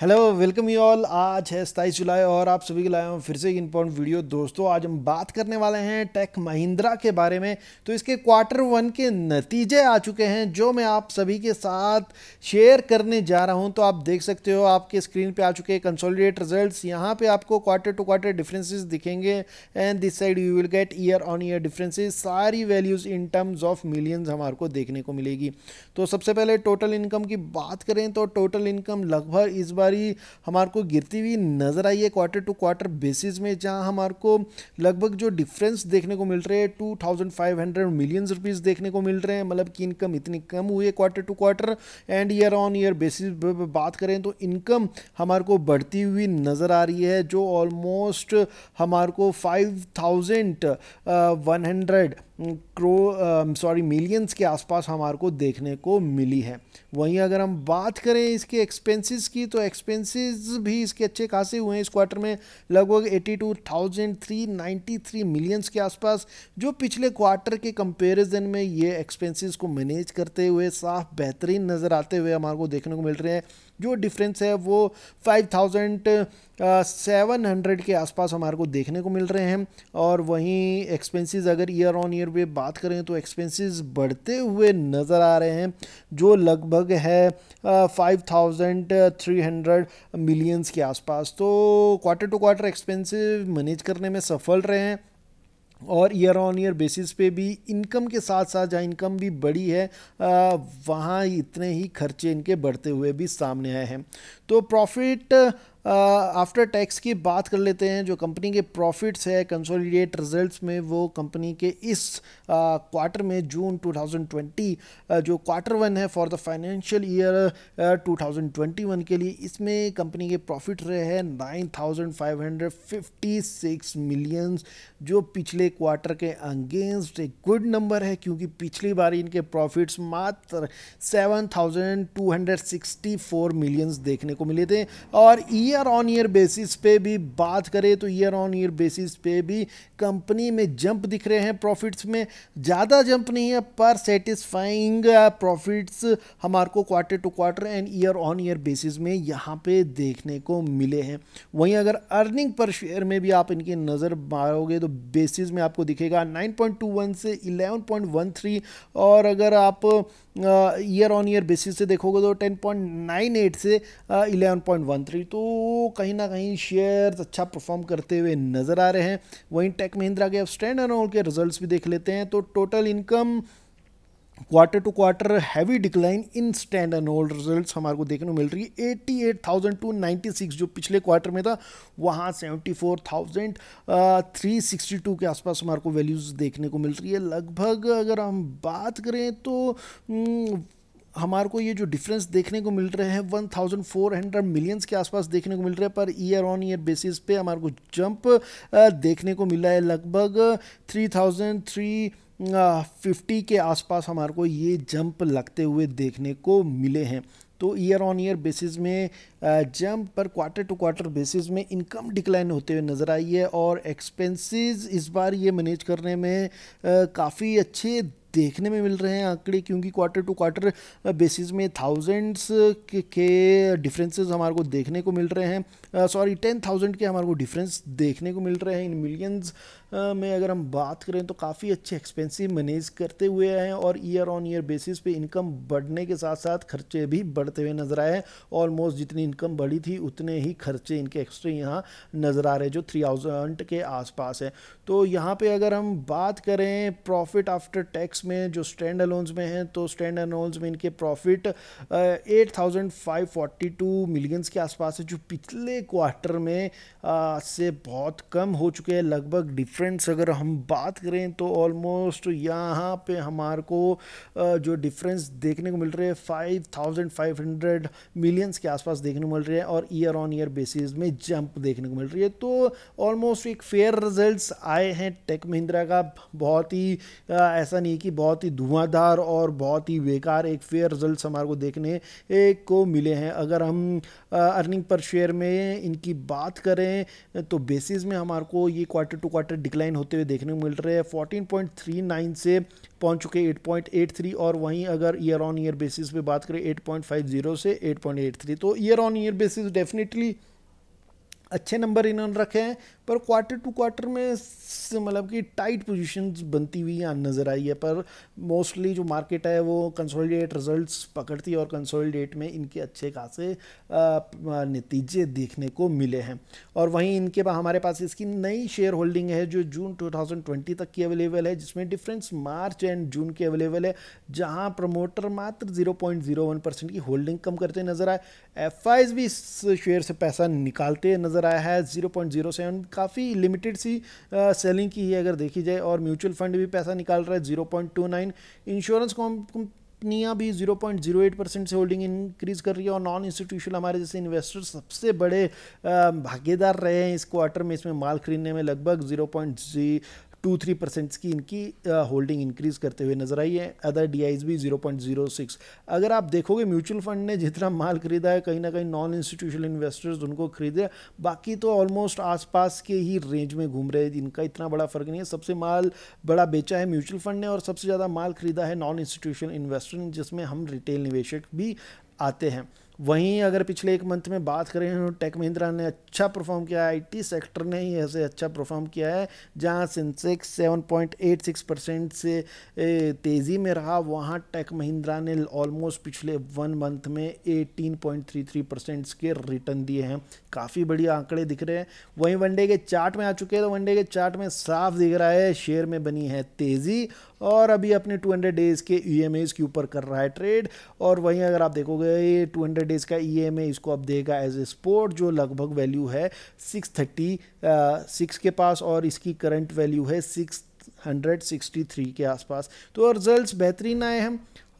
hello welcome you all आज है सताईस जुलाई और आप सभी के लाए हूँ फिर से एक इम्पोर्टेंट वीडियो दोस्तों आज हम बात करने वाले हैं टेक महिंद्रा के बारे में तो इसके क्वार्टर वन के नतीजे आ चुके हैं जो मैं आप सभी के साथ शेयर करने जा रहा हूँ तो आप देख सकते हो आपके स्क्रीन पे आ चुके हैं कंसोलिडेट रिजल्ट यहाँ पर आपको क्वार्टर टू क्वार्टर डिफरेंसेज दिखेंगे and this side you will get year on year differences सारी values in terms of millions हमारे को देखने को मिलेगी तो सबसे पहले टोटल इनकम की बात करें तो टोटल इनकम लगभग इस बार बारी हमारे को गिरती हुई नज़र आई है क्वार्टर टू क्वार्टर बेसिस में जहाँ हमारे को लगभग जो डिफरेंस देखने को मिल रहे हैं two thousand five hundred million rupees देखने को मिल रहे हैं मतलब कि इनकम इतनी कम हुई है quarter to quarter and year on year basis बात करें तो इनकम हमारे को बढ़ती हुई नज़र आ रही है जो ऑलमोस्ट हमारे को फाइव थाउजेंड वन हंड्रेड क्रो सॉरी मिलियंस के आसपास हमारे को देखने को मिली है वहीं अगर हम बात करें इसके एक्सपेंसेस की तो एक्सपेंसेस भी इसके अच्छे खासे हुए हैं इस क्वार्टर में लगभग eighty two thousand three ninety three millions के आसपास जो पिछले क्वार्टर के कंपैरिजन में ये एक्सपेंसेस को मैनेज करते हुए साफ बेहतरीन नज़र आते हुए हमारे को देखने को मिल रहे हैं जो डिफरेंस है वो फाइव सेवन हंड्रेड के आसपास हमारे को देखने को मिल रहे हैं और वहीं एक्सपेंसेस अगर ईयर ऑन ईयर वे बात करें तो एक्सपेंसेस बढ़ते हुए नज़र आ रहे हैं जो लगभग है फाइव थ्री हंड्रेड मिलियंस के आसपास तो quarter to quarter expensive manage करने में सफल रहे हैं और ईयर ऑन ईयर बेसिस पे भी इनकम के साथ साथ जहाँ इनकम भी बड़ी है वहाँ इतने ही खर्चे इनके बढ़ते हुए भी सामने आए हैं तो प्रॉफिट आफ्टर टैक्स की बात कर लेते हैं जो कंपनी के प्रॉफिट्स है कंसोलिडेट रिजल्ट्स में वो कंपनी के इस क्वार्टर uh, में जून 2020 uh, जो क्वार्टर वन है फॉर द फाइनेंशियल ईयर 2021 के लिए इसमें कंपनी के प्रॉफिट रहे हैं 9,556 मिलियंस जो पिछले क्वार्टर के अगेंस्ट एक गुड नंबर है क्योंकि पिछली बार इनके प्रॉफिट्स मात्र 7,264 मिलियंस देखने को मिले थे और ई ईयर ऑन ईयर बेसिस पे भी बात करें तो ईयर ऑन ईयर बेसिस पे भी कंपनी में जंप दिख रहे हैं प्रॉफिट्स में ज़्यादा जंप नहीं है पर सेटिस्फाइंग प्रॉफिट्स हमारे को quarter to quarter and year on year basis में यहाँ पे देखने को मिले हैं वहीं अगर अर्निंग पर शेयर में भी आप इनकी नज़र मारोगे तो बेसिस में आपको दिखेगा 9.21 से 11.13 और अगर आप ईयर ऑन ईयर बेसिस से देखोगे तो 10.98 से 11.13 तो कहीं ना कहीं शेयर अच्छा परफॉर्म करते हुए नज़र आ रहे हैं वहीं टेक महिंद्रा के अब स्टैंड एंड ऑल के रिजल्ट्स भी देख लेते हैं तो total income quarter to quarter heavy decline in standalone result हमारे को देखने को मिल रही है eighty eight thousand two ninety six जो पिछले क्वार्टर में था वहाँ seventy four thousand three sixty two के आसपास हमारे को वैल्यूज़ देखने को मिल रही है लगभग अगर हम बात करें तो हम्म, हमारे को ये जो डिफरेंस देखने को मिल रहे हैं 1400 मिलियंस के आसपास देखने को मिल रहे हैं per year on year basis पे हमारे को जंप देखने को मिला है लगभग थ्री फिफ्टी के आसपास हमारे को ये जंप लगते हुए देखने को मिले हैं तो ईयर ऑन ईयर बेसिस में जंप पर क्वार्टर टू क्वार्टर बेसिस में इनकम डिक्लाइन होते हुए नज़र आई है और एक्सपेंसेस इस बार ये मैनेज करने में काफ़ी अच्छे देखने में मिल रहे हैं आंकड़े क्योंकि क्वार्टर टू क्वार्टर बेसिस में थाउजेंड्स के डिफरेंसेस हमारे को देखने को मिल रहे हैं सॉरी टेन थाउजेंड के हमारे को डिफरेंस देखने को मिल रहे हैं इन मिलियंस में अगर हम बात करें तो काफ़ी अच्छे एक्सपेंसिव मैनेज करते हुए हैं और ईयर ऑन ईयर बेसिस पे इनकम बढ़ने के साथ साथ खर्चे भी बढ़ते हुए नज़र आए हैं ऑलमोस्ट जितनी इनकम बढ़ी थी उतने ही खर्चे इनके एक्स्ट्रा यहाँ नज़र आ रहे जो थ्री थाउजेंड के आसपास है तो यहाँ पर अगर हम बात करें प्रॉफिट आफ्टर टैक्स में जो स्टैंड अलोन्स में हैं तो स्टैंड अलोन्स में इनके profit eight thousand five forty two millions के आसपास है जो पिछले क्वार्टर में आ, से बहुत कम हो चुके हैं लगभग डिफ डिफरेंस अगर हम बात करें तो ऑलमोस्ट यहाँ पे हमारे को जो डिफरेंस देखने को मिल रहे हैं five thousand five hundred millions के आसपास देखने को मिल रहे हैं और ईयर ऑन ईयर बेसिस में जंप देखने को मिल रही है तो ऑलमोस्ट एक फेयर रिजल्ट्स आए हैं टेक महिंद्रा का बहुत ही ऐसा नहीं कि बहुत ही धुआंधार और बहुत ही बेकार एक फेयर रिजल्ट हमारे को देखने को मिले हैं अगर हम अर्निंग पर शेयर में इनकी बात करें तो बेसिस में हमारे को ये क्वार्टर टू क्वार्टर डिक्लाइन होते हुए देखने को मिल रहे हैं फोर्टीन से पहुंच चुके 8.83 और वहीं अगर ईयर ऑन ईयर बेसिस पे बात करें 8.50 से 8.83 तो year on year basis definitely अच्छे नंबर इन्होंने रखे हैं पर क्वार्टर टू क्वार्टर में मतलब कि टाइट पोजीशंस बनती हुई यहाँ नज़र आई है पर मोस्टली जो मार्केट है वो कंसोलिडेट रिजल्ट्स पकड़ती है और कंसोलिडेट में इनके अच्छे खासे नतीजे देखने को मिले हैं और वहीं इनके पास हमारे पास इसकी नई शेयर होल्डिंग है जो जून 2020 तक की अवेलेबल है जिसमें डिफरेंस मार्च एंड जून की अवेलेबल है जहाँ प्रमोटर मात्र ज़ीरो की होल्डिंग कम करते नज़र आए एफ भी इस शेयर से पैसा निकालते नज़र नज़र आया है ज़ीरो पॉइंट जीरो सेवन काफ़ी लिमिटेड सी सेलिंग की है अगर देखी जाए और म्यूचुअल फंड भी पैसा निकाल रहा है zero point two nine insurance कंपनियाँ भी zero zero point eight percent से होल्डिंग इंक्रीज़ कर रही है और नॉन इंस्टीट्यूशनल हमारे जैसे इन्वेस्टर सबसे बड़े भागीदार रहे हैं इस क्वार्टर में इसमें माल खरीदने में लगभग जीरो पॉइंट जी टू थ्री परसेंट्स की इनकी होल्डिंग इंक्रीज करते हुए नजर आई है अदर डी आईज भी जीरो पॉइंट जीरो सिक्स अगर आप देखोगे म्यूचुअल फंड ने जितना माल खरीदा है कहीं ना कहीं नॉन इंस्टीट्यूशनल इन्वेस्टर्स उनको खरीदे बाकी तो ऑलमोस्ट आसपास के ही रेंज में घूम रहे हैं इनका इतना बड़ा फर्क नहीं है सबसे माल बड़ा बेचा है म्यूचुअल फंड ने और सबसे ज़्यादा माल खरीदा है नॉन इंस्टीट्यूशनल इन्वेस्टर ने जिसमें हम रिटेल निवेशक भी आते हैं वहीं अगर पिछले एक मंथ में बात करें तो टेक महिंद्रा ने अच्छा परफॉर्म किया है आईटी सेक्टर ने ही ऐसे अच्छा परफॉर्म किया है जहां सेंसेक्स 7.86 परसेंट से तेज़ी में रहा वहां टेक महिंद्रा ने ऑलमोस्ट पिछले वन मंथ में 18.33 परसेंट के रिटर्न दिए हैं काफ़ी बड़ी आंकड़े दिख रहे हैं वहीं वनडे के चार्ट में आ चुके हैं तो वनडे के चार्ट में साफ दिख रहा है शेयर में बनी है तेज़ी और अभी अपने 200 डेज़ के ई e के ऊपर कर रहा है ट्रेड और वहीं अगर आप देखोगे ये 200 डेज़ का ई e इसको अब देगा एज ए स्पोर्ट जो लगभग वैल्यू है सिक्स थर्टी सिक्स के पास और इसकी करंट वैल्यू है सिक्स हंड्रेड सिक्सटी थ्री के आसपास तो रिजल्ट बेहतरीन आए हैं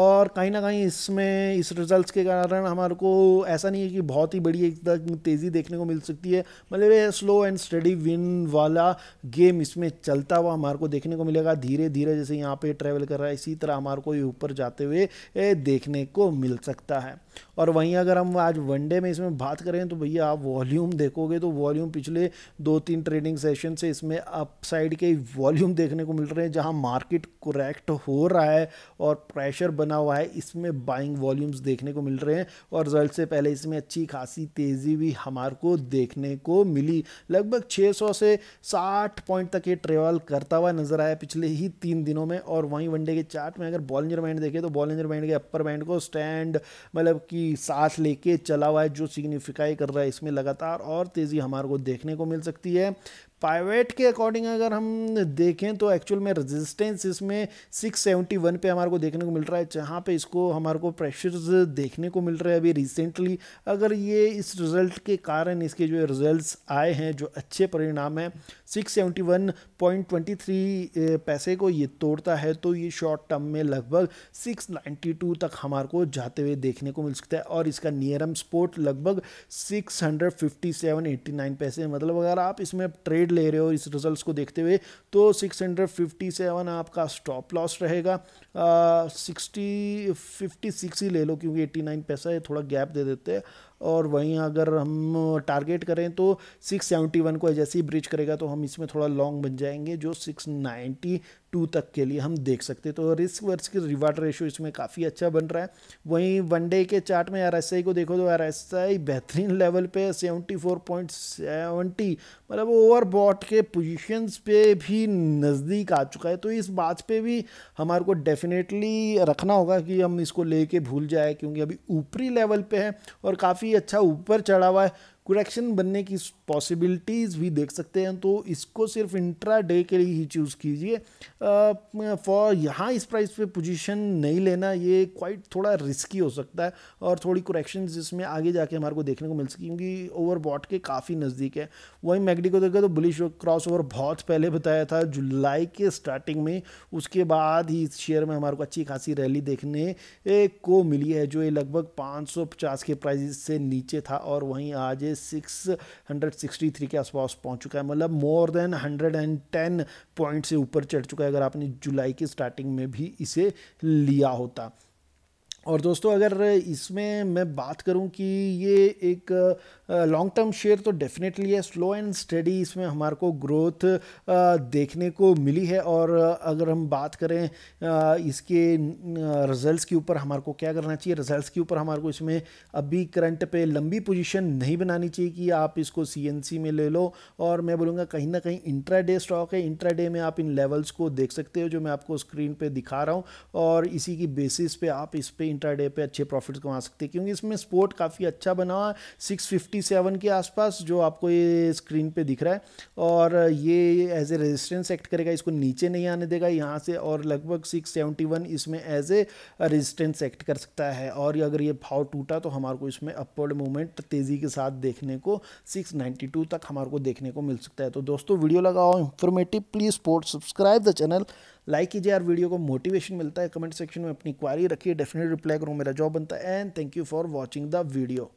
और कहीं ना कहीं इसमें इस रिजल्ट्स के कारण हमारे को ऐसा नहीं है कि बहुत ही बड़ी एकदम तेज़ी देखने को मिल सकती है मतलब ये स्लो एंड स्टडी विन वाला गेम इसमें चलता हुआ हमारे को देखने को मिलेगा धीरे धीरे जैसे यहाँ पे ट्रैवल कर रहा है इसी तरह हमारे को ये ऊपर जाते हुए देखने को मिल सकता है और वहीं अगर हम आज वनडे में इसमें बात करें तो भैया आप वॉल्यूम देखोगे तो वॉल्यूम पिछले दो तीन ट्रेडिंग सेशन से इसमें अपसाइड के वॉल्यूम देखने को मिल रहे हैं जहां मार्केट करेक्ट हो रहा है और प्रेशर बना हुआ है इसमें बाइंग वॉल्यूम्स देखने को मिल रहे हैं और रिजल्ट से पहले इसमें अच्छी खासी तेज़ी भी हमारे को देखने को मिली लगभग छः से साठ पॉइंट तक ये ट्रेवल करता हुआ नजर आया पिछले ही तीन दिनों में और वहीं वनडे के चार्ट में अगर बॉलिंजर बैंड देखें तो बॉलिंजर बैंड के अपर बैंड को स्टैंड मतलब की सांस लेके चला हुआ है जो सिग्निफिकाई कर रहा है इसमें लगातार और तेज़ी हमारे को देखने को मिल सकती है पाइवेट के अकॉर्डिंग अगर हम देखें तो एक्चुअल में रेजिस्टेंस इसमें 671 पे हमारे को देखने को मिल रहा है जहाँ पे इसको हमारे को प्रेशर्स देखने को मिल रहे हैं अभी रिसेंटली अगर ये इस रिज़ल्ट के कारण इसके जो रिज़ल्ट आए हैं जो अच्छे परिणाम हैं 671.23 पैसे को ये तोड़ता है तो ये शॉर्ट टर्म में लगभग 692 तक हमारे को जाते हुए देखने को मिल सकता है और इसका नियरम स्पोर्ट लगभग सिक्स पैसे मतलब अगर आप इसमें ट्रेड प्रॉफिट ले रहे हो इस रिजल्ट्स को देखते हुए तो 657 आपका स्टॉप लॉस रहेगा सिक्सटी फिफ्टी सिक्स ही ले लो क्योंकि 89 पैसा है थोड़ा गैप दे देते हैं और वहीं अगर हम टारगेट करें तो 671 को जैसे ही ब्रिज करेगा तो हम इसमें थोड़ा लॉन्ग बन जाएंगे जो 692 तक के लिए हम देख सकते हैं तो risk versus reward ratio इसमें काफ़ी अच्छा बन रहा है वहीं वनडे के चार्ट में आर को देखो तो आर बेहतरीन लेवल पे सेवेंटी मतलब ओवर बॉट के पोजीशंस पे भी नज़दीक आ चुका है तो इस बात पे भी हमारे को डेफिनेटली रखना होगा कि हम इसको लेके भूल जाए क्योंकि अभी ऊपरी लेवल पे है और काफ़ी अच्छा ऊपर चढ़ा हुआ है करेक्शन बनने की पॉसिबिलिटीज़ भी देख सकते हैं तो इसको सिर्फ इंट्रा डे के लिए ही चूज़ कीजिए फॉर यहाँ इस प्राइस पे पोजीशन नहीं लेना ये क्वाइट थोड़ा रिस्की हो सकता है और थोड़ी करेक्शन जिसमें आगे जाके हमारे को देखने को मिल सके क्योंकि ओवरबॉट के काफ़ी नज़दीक है वहीं मैगडी को देखा तो बुलिश क्रॉस ओवर बहुत पहले बताया था जुलाई के स्टार्टिंग में उसके बाद ही इस शेयर में हमारे को अच्छी खासी रैली देखने को मिली है जो ये लगभग पाँच के प्राइज से नीचे था और वहीं आज सिक्स हंड्रेड सिक्सटी थ्री के आसपास पहुंच चुका है मतलब more than hundred and ten point से ऊपर चढ़ चुका है अगर आपने जुलाई की स्टार्टिंग में भी इसे लिया होता और दोस्तों अगर इसमें मैं बात करूं कि ये एक लॉन्ग टर्म शेयर तो डेफिनेटली है स्लो एंड स्टडी इसमें हमारे को ग्रोथ देखने को मिली है और अगर हम बात करें इसके रिजल्ट्स के ऊपर हमारे को क्या करना चाहिए रिजल्ट्स के ऊपर हमारे को इसमें अभी करंट पे लंबी पोजीशन नहीं बनानी चाहिए कि आप इसको सी में ले लो और मैं बोलूँगा कहीं ना कहीं इंट्रा स्टॉक है इंट्रा में आप इन लेवल्स को देख सकते हो जो मैं आपको स्क्रीन पर दिखा रहा हूँ और इसी की बेसिस पे आप इस पर डे पर अच्छे प्रॉफिट कमा सकते हैं क्योंकि इसमें स्पोर्ट काफ़ी अच्छा बना हुआ सिक्स फिफ्टी सेवन के आसपास जो आपको ये स्क्रीन पर दिख रहा है और ये एज ए रेजिस्टेंस एक्ट करेगा इसको नीचे नहीं आने देगा यहाँ से और लगभग सिक्स सेवेंटी वन इसमें एज ए रेजिस्टेंस एक्ट कर सकता है और अगर ये भाव टूटा तो हमारे को इसमें अपवर्ड मूवमेंट तेज़ी के साथ देखने को सिक्स नाइन्टी टू तक हमारे को देखने को मिल सकता है तो दोस्तों वीडियो लगाओ informative please support subscribe the channel like कीजिए यार वीडियो को मोटिवेशन मिलता है कमेंट सेक्शन में अपनी क्वारी रखिए डेफिनेट रिप्लाई करूँ मेरा जॉब बनता है and thank you for watching the video